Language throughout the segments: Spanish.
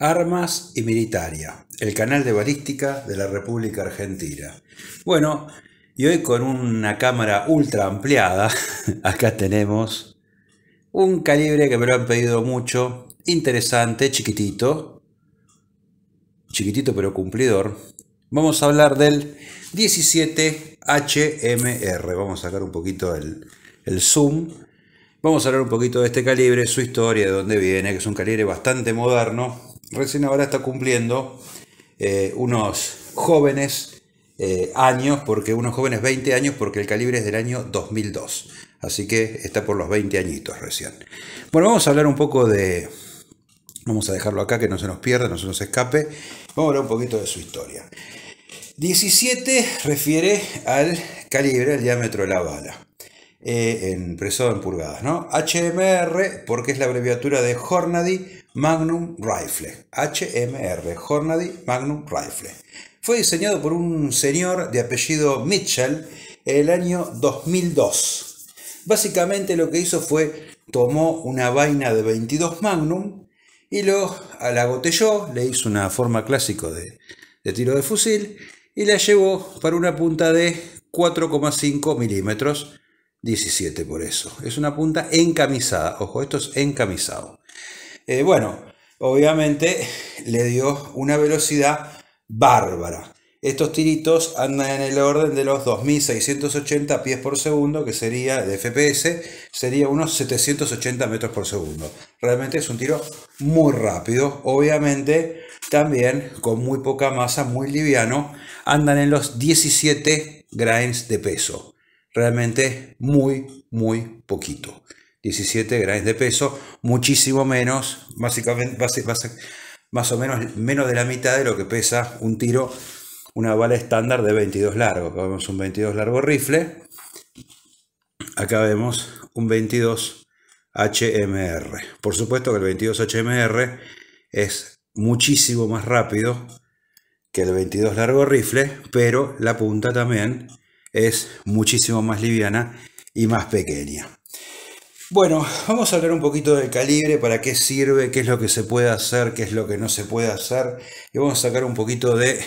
Armas y Militaria, el canal de balística de la República Argentina. Bueno, y hoy con una cámara ultra ampliada, acá tenemos un calibre que me lo han pedido mucho, interesante, chiquitito, chiquitito pero cumplidor. Vamos a hablar del 17HMR, vamos a sacar un poquito el, el zoom. Vamos a hablar un poquito de este calibre, su historia, de dónde viene, que es un calibre bastante moderno, recién ahora está cumpliendo eh, unos jóvenes eh, años, porque unos jóvenes 20 años, porque el calibre es del año 2002. Así que está por los 20 añitos recién. Bueno, vamos a hablar un poco de... Vamos a dejarlo acá, que no se nos pierda, no se nos escape. Vamos a hablar un poquito de su historia. 17 refiere al calibre, al diámetro de la bala. Eh, en, en pulgadas, ¿no? HMR, porque es la abreviatura de Hornady Magnum Rifle, HMR, Hornady Magnum Rifle. Fue diseñado por un señor de apellido Mitchell en el año 2002. Básicamente lo que hizo fue tomó una vaina de 22 Magnum y lo, la agotelló, le hizo una forma clásica de, de tiro de fusil y la llevó para una punta de 4,5 milímetros, 17 por eso. Es una punta encamisada, ojo, esto es encamisado. Eh, bueno, obviamente le dio una velocidad bárbara. Estos tiritos andan en el orden de los 2680 pies por segundo, que sería de FPS, sería unos 780 metros por segundo. Realmente es un tiro muy rápido, obviamente también con muy poca masa, muy liviano, andan en los 17 grains de peso. Realmente muy, muy poquito. 17 grados de peso, muchísimo menos, básicamente, más o menos menos de la mitad de lo que pesa un tiro, una bala estándar de 22 largo. Acá vemos un 22 largo rifle, acá vemos un 22 HMR. Por supuesto que el 22 HMR es muchísimo más rápido que el 22 largo rifle, pero la punta también es muchísimo más liviana y más pequeña. Bueno, vamos a hablar un poquito del calibre, para qué sirve, qué es lo que se puede hacer, qué es lo que no se puede hacer. Y vamos a sacar un poquito de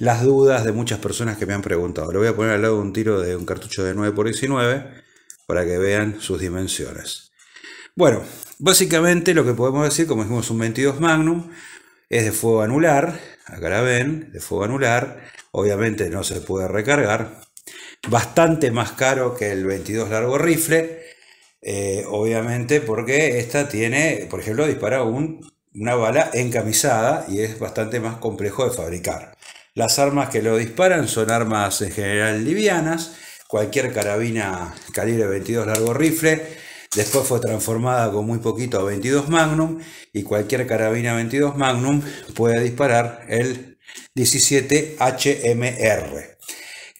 las dudas de muchas personas que me han preguntado. Lo voy a poner al lado de un tiro de un cartucho de 9x19 para que vean sus dimensiones. Bueno, básicamente lo que podemos decir, como dijimos, un 22 Magnum es de fuego anular. Acá la ven, de fuego anular. Obviamente no se puede recargar. Bastante más caro que el 22 largo rifle eh, obviamente porque esta tiene, por ejemplo, dispara una bala encamisada y es bastante más complejo de fabricar. Las armas que lo disparan son armas en general livianas, cualquier carabina calibre 22 largo rifle, después fue transformada con muy poquito a 22 Magnum y cualquier carabina 22 Magnum puede disparar el 17 HMR.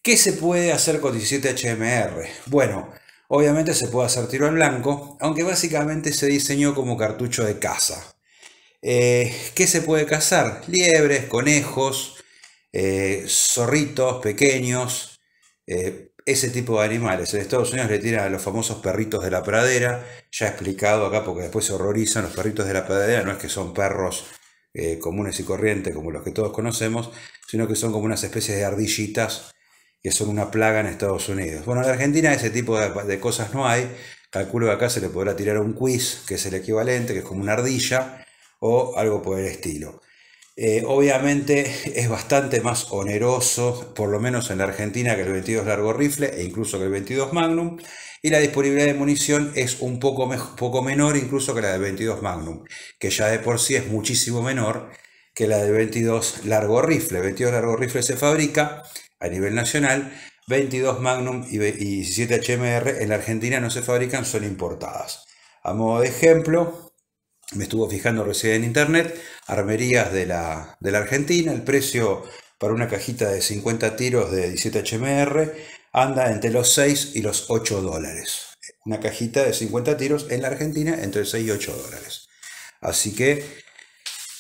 ¿Qué se puede hacer con 17 HMR? Bueno, Obviamente se puede hacer tiro al blanco, aunque básicamente se diseñó como cartucho de caza. Eh, ¿Qué se puede cazar? Liebres, conejos, eh, zorritos pequeños, eh, ese tipo de animales. En Estados Unidos le tiran a los famosos perritos de la pradera, ya explicado acá porque después se horrorizan los perritos de la pradera, no es que son perros comunes y corrientes como los que todos conocemos, sino que son como unas especies de ardillitas que son una plaga en Estados Unidos. Bueno, en Argentina ese tipo de, cosas no hay. Calculo que acá se le podrá tirar un quiz, que es el equivalente, que es como una ardilla, o algo por el estilo. Eh, obviamente es bastante más oneroso, por lo menos en la Argentina, que el 22 largo rifle e incluso que el 22 magnum. Y la disponibilidad de munición es un poco, poco menor incluso que la del 22 magnum, que ya de por sí es muchísimo menor que la del 22 largo rifle. El 22 largo rifle se fabrica a nivel nacional, 22 Magnum y 17 HMR en la Argentina no se fabrican, son importadas. A modo de ejemplo, me estuvo fijando recién en internet, armerías de la, Argentina, el precio para una cajita de 50 tiros de 17 HMR anda entre los 6 y los 8 dólares. Una cajita de 50 tiros en la Argentina entre 6 y 8 dólares. Así que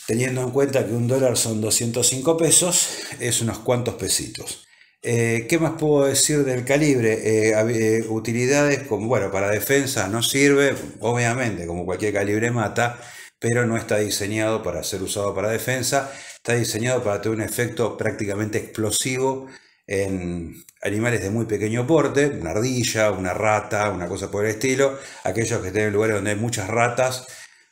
teniendo en cuenta que un dólar son 205 pesos, es unos cuantos pesitos. Eh, ¿Qué más puedo decir del calibre? Eh, eh, utilidades como, bueno, para defensa no sirve, obviamente, como cualquier calibre mata, pero no está diseñado para ser usado para defensa, está diseñado para tener un efecto prácticamente explosivo en animales de muy pequeño porte, una ardilla, una rata, una cosa por el estilo, aquellos que estén en lugares donde hay muchas ratas,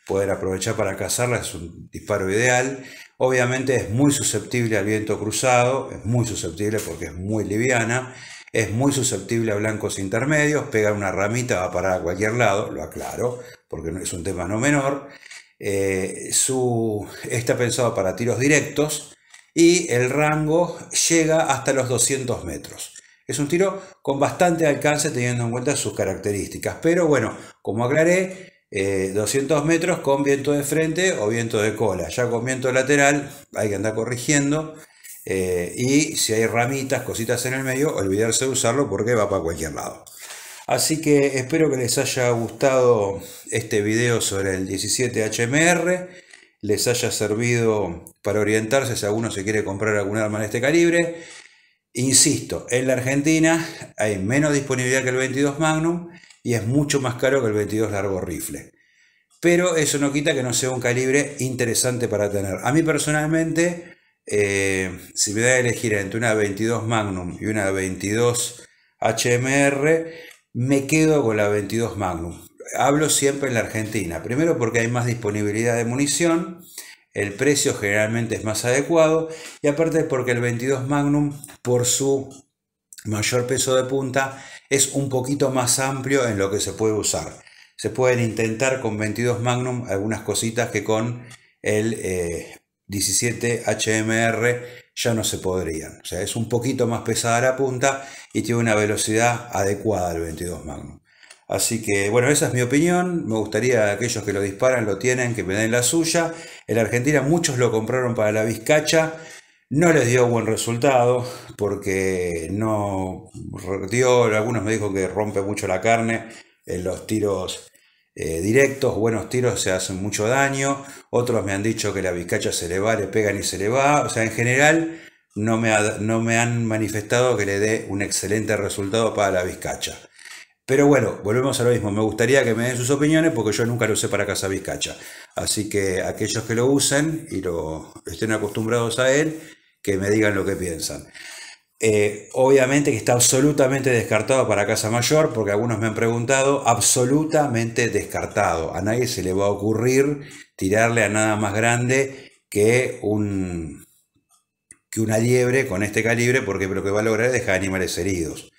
poder aprovechar para cazarla es un disparo ideal. Obviamente es muy susceptible al viento cruzado, es muy susceptible porque es muy liviana, es muy susceptible a blancos intermedios, pega una ramita, va a parar a cualquier lado, lo aclaro, porque es un tema no menor. Eh, su, está pensado para tiros directos y el rango llega hasta los 200 metros. Es un tiro con bastante alcance teniendo en cuenta sus características, pero bueno, como aclaré, 200 eh, metros con viento de frente o viento de cola. Ya con viento lateral hay que andar corrigiendo. Eh, y si hay ramitas, cositas en el medio, olvidarse de usarlo porque va para cualquier lado. Así que espero que les haya gustado este video sobre el 17HMR, les haya servido para orientarse si alguno se quiere comprar algún arma de este calibre. Insisto, en la Argentina hay menos disponibilidad que el 22 Magnum y es mucho más caro que el 22 largo rifle. Pero eso no quita que no sea un calibre interesante para tener. A mí personalmente, eh, si me da a elegir entre una 22 Magnum y una 22 HMR, me quedo con la 22 Magnum. Hablo siempre en la Argentina. Primero porque hay más disponibilidad de munición, el precio generalmente es más adecuado y aparte porque el 22 Magnum por su mayor peso de punta es un poquito más amplio en lo que se puede usar. Se pueden intentar con 22 Magnum algunas cositas que con el 17 eh, HMR ya no se podrían. O sea, es un poquito más pesada la punta y tiene una velocidad adecuada al 22 Magnum. Así que bueno, esa es mi opinión. Me gustaría aquellos que lo disparan, lo tienen, que me den la suya. En Argentina muchos lo compraron para la vizcacha. No les dio buen resultado porque no dio, algunos me dijo que rompe mucho la carne en los tiros eh, directos, buenos tiros se hacen mucho daño, otros me han dicho que la vizcacha se le va, le pegan y se le va, o sea, en general no me, no me han manifestado que le dé un excelente resultado para la vizcacha. Pero bueno, volvemos a lo mismo. Me gustaría que me den sus opiniones porque yo nunca lo usé para Casa Vizcacha. Así que aquellos que lo usen y lo estén acostumbrados a él, que me digan lo que piensan. Eh, obviamente que está absolutamente descartado para Casa Mayor, porque algunos me han preguntado, absolutamente descartado. A nadie se le va a ocurrir tirarle a nada más grande que, un, que una liebre con este calibre, porque lo que va a lograr es dejar animales heridos.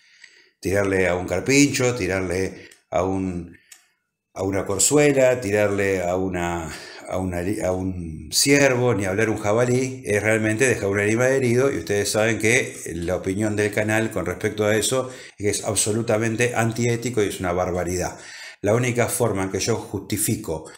Tirarle a un carpincho, tirarle a, un, a una corzuela, tirarle a una a, un ciervo, ni hablar un jabalí, es realmente dejar un animal herido y ustedes saben que la opinión del canal con respecto a eso es absolutamente antiético y es una barbaridad. La única forma en que yo justifico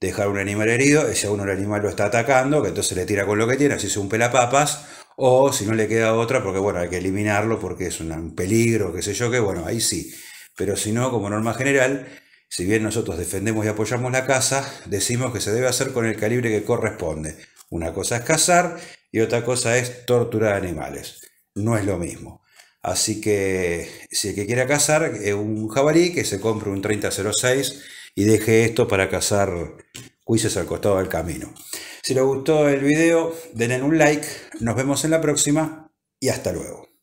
dejar un animal herido es si a uno el animal lo está atacando, que entonces le tira con lo que tiene, así es un pelapapas, o si no le queda otra, porque bueno, hay que eliminarlo porque es un peligro, qué sé yo, que bueno, ahí sí. Pero si no, como norma general, si bien nosotros defendemos y apoyamos la caza, decimos que se debe hacer con el calibre que corresponde. Una cosa es cazar y otra cosa es torturar animales. No es lo mismo. Así que si el que quiera cazar es eh, un jabalí, que se compre un 3006 y deje esto para cazar cuises al costado del camino. Si les gustó el video, denle un like, nos vemos en la próxima y hasta luego.